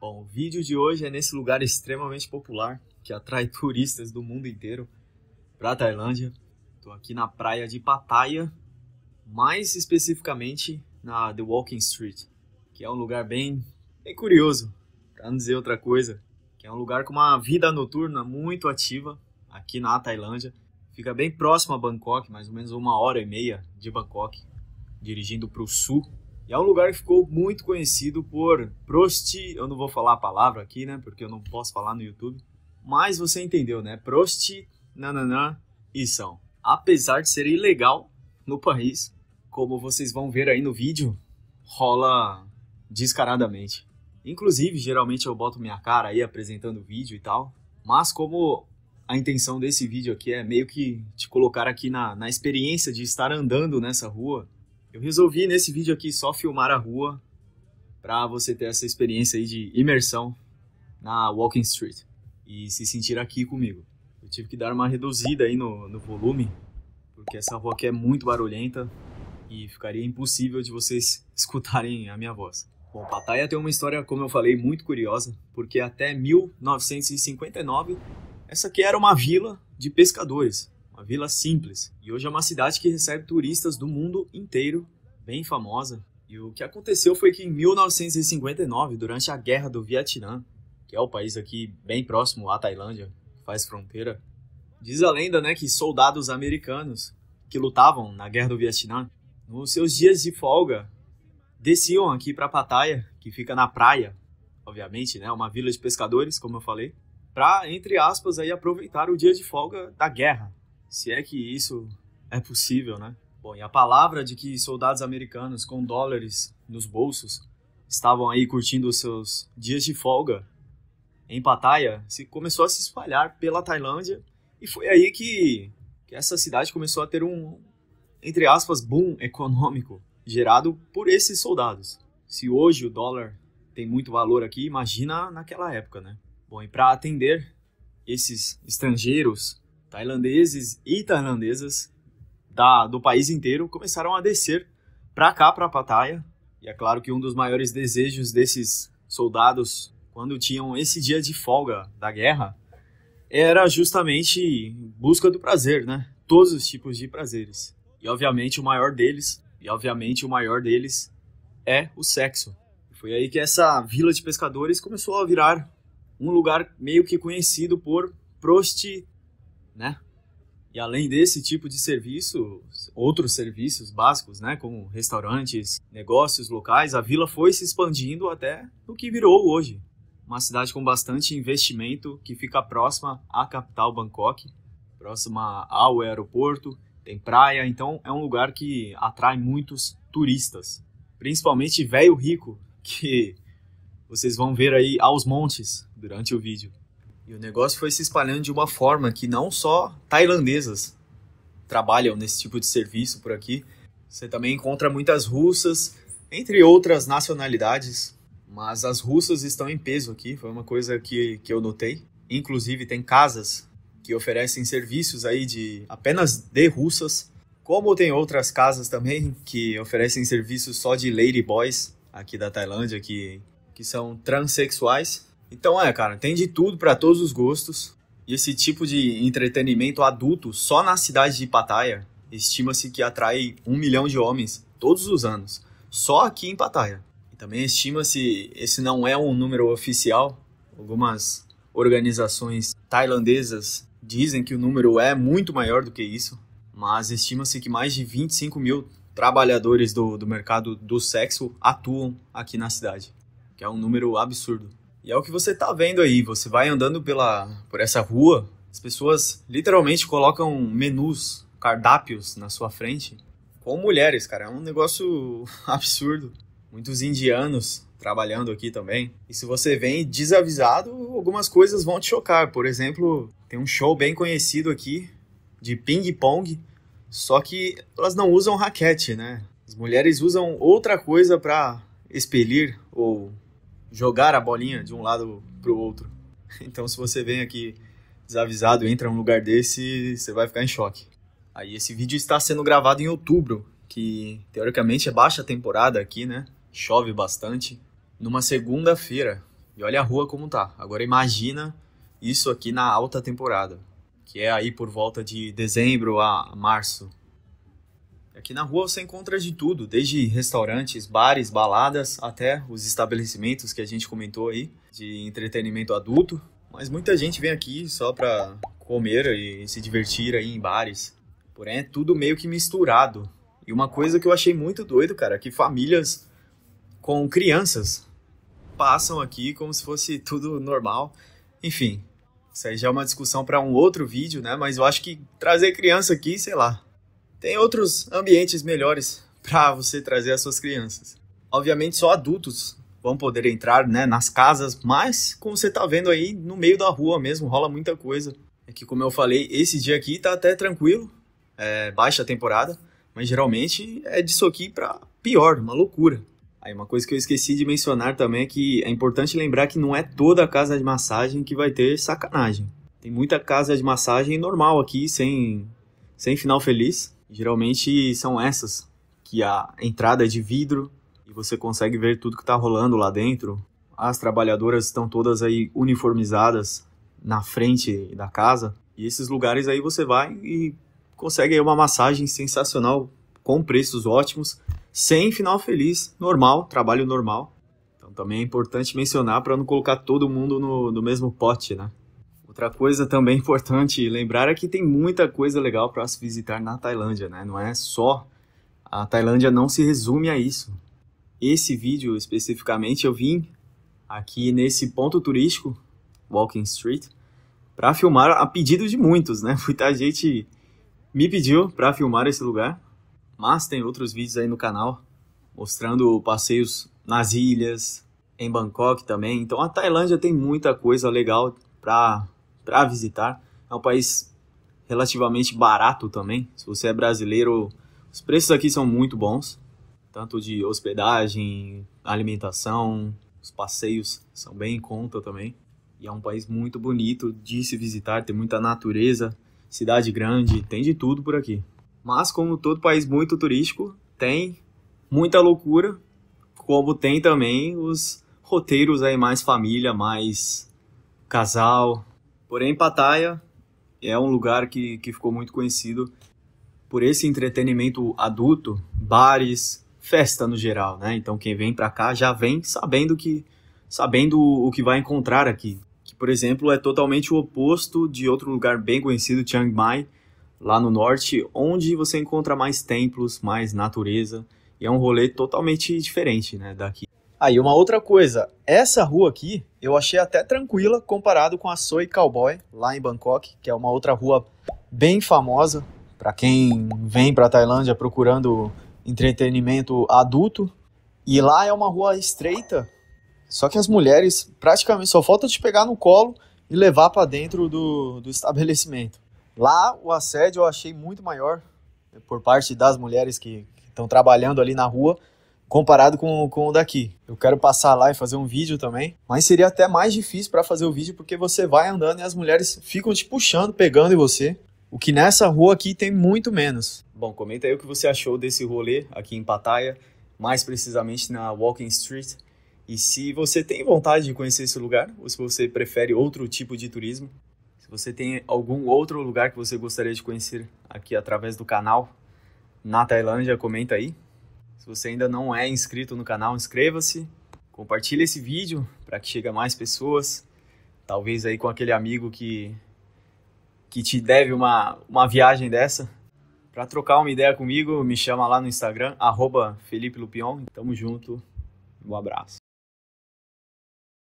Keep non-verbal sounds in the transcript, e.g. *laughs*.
Bom, o vídeo de hoje é nesse lugar extremamente popular que atrai *laughs* turistas do mundo inteiro para a Tailândia. Estou aqui na praia de Pattaya, mais especificamente na The Walking Street, que é um lugar bem, bem curioso, para não dizer outra coisa, que é um lugar com uma vida noturna muito ativa aqui na Tailândia. Fica bem próximo a Bangkok, mais ou menos uma hora e meia de Bangkok, dirigindo para o sul e é um lugar que ficou muito conhecido por prosti... Eu não vou falar a palavra aqui, né? Porque eu não posso falar no YouTube. Mas você entendeu, né? Prosti, nananã e são. Apesar de ser ilegal no país, como vocês vão ver aí no vídeo, rola descaradamente. Inclusive, geralmente eu boto minha cara aí apresentando o vídeo e tal. Mas como a intenção desse vídeo aqui é meio que te colocar aqui na, na experiência de estar andando nessa rua eu resolvi nesse vídeo aqui só filmar a rua para você ter essa experiência aí de imersão na Walking Street e se sentir aqui comigo. Eu tive que dar uma reduzida aí no, no volume, porque essa rua aqui é muito barulhenta e ficaria impossível de vocês *laughs* escutarem a minha voz. Bom, Pattaya tem uma história, como eu falei, muito curiosa, porque até 1959 essa aqui era uma vila de pescadores uma vila simples, e hoje é uma cidade que recebe turistas do mundo inteiro, bem famosa. E o que aconteceu foi que em 1959, durante a Guerra do Vietnã, que é o país aqui bem próximo à Tailândia, faz fronteira, diz a lenda, né, que soldados americanos que lutavam na Guerra do Vietnã, nos seus dias de folga, desciam aqui para Pattaya, que fica na praia, obviamente, né, uma vila de pescadores, como eu falei, para entre aspas aí aproveitar o dia de folga da guerra se é que isso é possível, né? Bom, e a palavra de que soldados americanos com dólares nos bolsos estavam aí curtindo os seus dias de folga em Pattaya se começou a se espalhar pela Tailândia e foi aí que, que essa cidade começou a ter um entre aspas boom econômico gerado por esses soldados. Se hoje o dólar tem muito valor aqui, imagina naquela época, né? Bom, e para atender esses estrangeiros tailandeses e tailandesas da, do país inteiro começaram a descer para cá, para Pattaya. E é claro que um dos maiores desejos desses soldados, quando tinham esse dia de folga da guerra, era justamente busca do prazer, né? Todos os tipos de prazeres. E obviamente o maior deles, e obviamente o maior deles é o sexo. Foi aí que essa vila de pescadores começou a virar um lugar meio que conhecido por prostituição né? E além desse tipo de serviço, outros serviços básicos, né, como restaurantes, negócios locais, a vila foi se expandindo até o que virou hoje. Uma cidade com bastante investimento que fica próxima à capital Bangkok, próxima ao aeroporto, tem praia, então é um lugar que atrai muitos turistas, principalmente velho rico, que vocês vão ver aí aos montes durante o vídeo. E o negócio foi se espalhando de uma forma que não só tailandesas trabalham nesse tipo de serviço por aqui, você também encontra muitas russas, entre outras nacionalidades, mas as russas estão em peso aqui, foi uma coisa que, que eu notei. Inclusive, tem casas que oferecem serviços aí de apenas de russas, como tem outras casas também que oferecem serviços só de ladyboys aqui da Tailândia, que, que são transexuais, então é, cara, tem de tudo para todos os gostos. E esse tipo de entretenimento adulto só na cidade de Pattaya estima-se que atrai um milhão de homens todos os anos, só aqui em Pattaya. E também estima-se, esse não é um número oficial, algumas organizações tailandesas dizem que o número é muito maior do que isso, mas estima-se que mais de 25 mil trabalhadores do, do mercado do sexo atuam aqui na cidade, que é um número absurdo. E é o que você está vendo aí. Você vai andando pela, por essa rua, as pessoas literalmente colocam menus, cardápios na sua frente com mulheres, cara. É um negócio *laughs* absurdo. Muitos indianos trabalhando aqui também. E se você vem desavisado, algumas coisas vão te chocar. Por exemplo, tem um show bem conhecido aqui de ping-pong, só que elas não usam raquete, né? As mulheres usam outra coisa para expelir ou jogar a bolinha de um lado para o outro. Então, se você vem aqui desavisado e entra num lugar desse, você vai ficar em choque. Aí, esse vídeo está sendo gravado em outubro, que teoricamente é baixa temporada aqui, né? Chove bastante. Numa segunda-feira. E olha a rua como tá. Agora, imagina isso aqui na alta temporada, que é aí por volta de dezembro a março. Aqui na rua você encontra de tudo, desde restaurantes, bares, baladas, até os estabelecimentos que a gente comentou aí, de entretenimento adulto. Mas muita gente vem aqui só para comer e se divertir aí em bares. Porém, é tudo meio que misturado. E uma coisa que eu achei muito doido, cara, é que famílias com crianças passam aqui como se fosse tudo normal. Enfim, isso aí já é uma discussão para um outro vídeo, né? Mas eu acho que trazer criança aqui, sei lá, tem outros ambientes melhores para você trazer as suas crianças. Obviamente, só adultos vão poder entrar né, nas casas, mas como você tá vendo aí, no meio da rua mesmo rola muita coisa. É que, como eu falei, esse dia aqui tá até tranquilo, é baixa temporada, mas geralmente é disso aqui para pior, uma loucura. Aí uma coisa que eu esqueci de mencionar também é que é importante lembrar que não é toda a casa de massagem que vai ter sacanagem. Tem muita casa de massagem normal aqui, sem, sem final feliz. Geralmente são essas, que a entrada é de vidro e você consegue ver tudo que está rolando lá dentro. As trabalhadoras estão todas aí uniformizadas na frente da casa. E esses lugares aí você vai e consegue aí uma massagem sensacional, com preços ótimos, sem final feliz, normal, trabalho normal. Então também é importante mencionar para não colocar todo mundo no, no mesmo pote, né? Outra coisa também *laughs* importante lembrar é que tem muita coisa legal para se visitar na Tailândia, né? Não é só a Tailândia não se resume a isso. Esse vídeo especificamente eu vim aqui nesse ponto turístico, Walking Street, para filmar a pedido de muitos, né? *laughs* Muita gente me pediu para filmar esse lugar, mas tem outros vídeos aí no canal mostrando passeios nas ilhas, em Bangkok também. Então a Tailândia tem muita coisa legal para para visitar. É um país relativamente barato também. Se você é brasileiro, os preços aqui são muito bons, tanto de hospedagem, alimentação, os passeios são bem em conta também. E é um país muito bonito de se visitar, tem muita natureza, cidade grande, tem de tudo por aqui. Mas como todo país muito turístico, tem muita loucura, como tem também os roteiros aí mais família, mais casal, Porém, Pattaya é um lugar que, que ficou muito conhecido por esse entretenimento adulto, bares, festa no geral, né? Então quem vem para cá já vem sabendo que sabendo o que vai encontrar aqui. Que, por exemplo, é totalmente o oposto de outro lugar bem conhecido, Chiang Mai, lá no norte, onde você encontra mais templos, mais natureza, e é um rolê totalmente diferente, né, daqui. Aí ah, uma outra coisa, essa rua aqui eu achei até tranquila comparado com a Soy Cowboy lá em Bangkok, que é uma outra rua bem famosa para quem vem para Tailândia procurando entretenimento adulto. E lá é uma rua estreita, só que as mulheres praticamente só falta te pegar no colo e levar para dentro do, do estabelecimento. Lá o assédio eu achei muito maior por parte das mulheres que estão trabalhando ali na rua comparado com, com o daqui. Eu quero passar lá e fazer um vídeo também, mas seria até mais difícil para fazer o vídeo porque você vai andando e as mulheres ficam te puxando, pegando em você. O que nessa rua aqui tem muito menos. Bom, comenta aí o que você achou desse rolê aqui em Pattaya, mais precisamente na Walking Street. E se você tem vontade de conhecer esse lugar, ou se você prefere outro tipo de turismo, se você tem algum outro lugar que você gostaria de conhecer aqui através do canal na Tailândia, comenta aí. Se você ainda não é inscrito no canal, inscreva-se, compartilhe esse vídeo para que chegue a mais pessoas, talvez aí com aquele amigo que que te deve uma, uma viagem dessa. Para trocar uma ideia comigo, me chama lá no Instagram, arroba Felipe Lupion. Tamo junto, um abraço.